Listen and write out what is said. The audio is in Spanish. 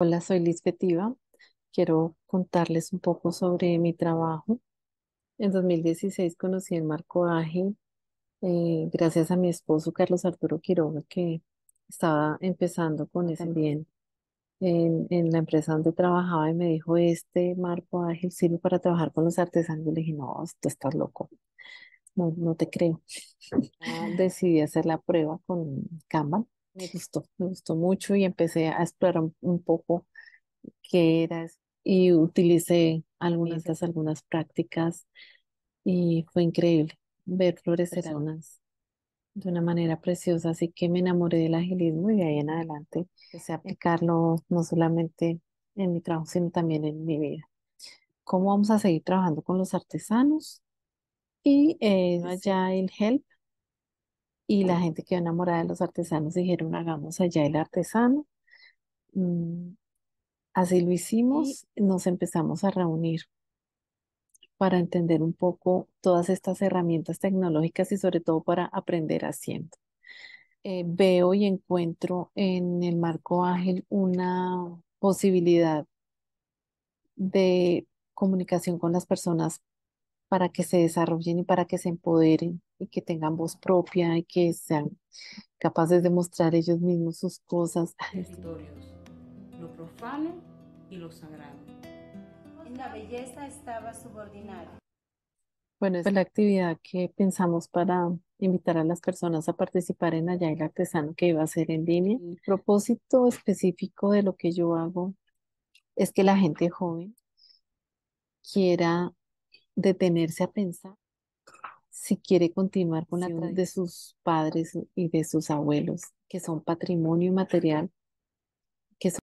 Hola, soy Liz Petiva. Quiero contarles un poco sobre mi trabajo. En 2016 conocí el marco ágil eh, gracias a mi esposo Carlos Arturo Quiroga, que estaba empezando con ese bien en, en la empresa donde trabajaba y me dijo, este marco ágil sirve para trabajar con los artesanos. Y le dije, no, tú estás loco, no, no te creo. Ah. Decidí hacer la prueba con Cámara me gustó, me gustó mucho y empecé a explorar un poco qué eras y utilicé algunas, de algunas prácticas y fue increíble ver florecer de una manera preciosa, así que me enamoré del agilismo y de ahí en adelante empecé a aplicarlo no solamente en mi trabajo, sino también en mi vida. ¿Cómo vamos a seguir trabajando con los artesanos? Y eh, allá el HELP, y la gente quedó enamorada de los artesanos, dijeron, hagamos allá el artesano. Mm, así lo hicimos, nos empezamos a reunir para entender un poco todas estas herramientas tecnológicas y sobre todo para aprender haciendo. Eh, veo y encuentro en el marco ágil una posibilidad de comunicación con las personas para que se desarrollen y para que se empoderen y que tengan voz propia y que sean capaces de mostrar ellos mismos sus cosas. lo profano y lo sagrado. la belleza estaba subordinada. Bueno, es la actividad que pensamos para invitar a las personas a participar en Allá el Artesano que iba a ser en línea. El propósito específico de lo que yo hago es que la gente joven quiera detenerse a pensar si quiere continuar con la tradición de sus padres y de sus abuelos, que son patrimonio inmaterial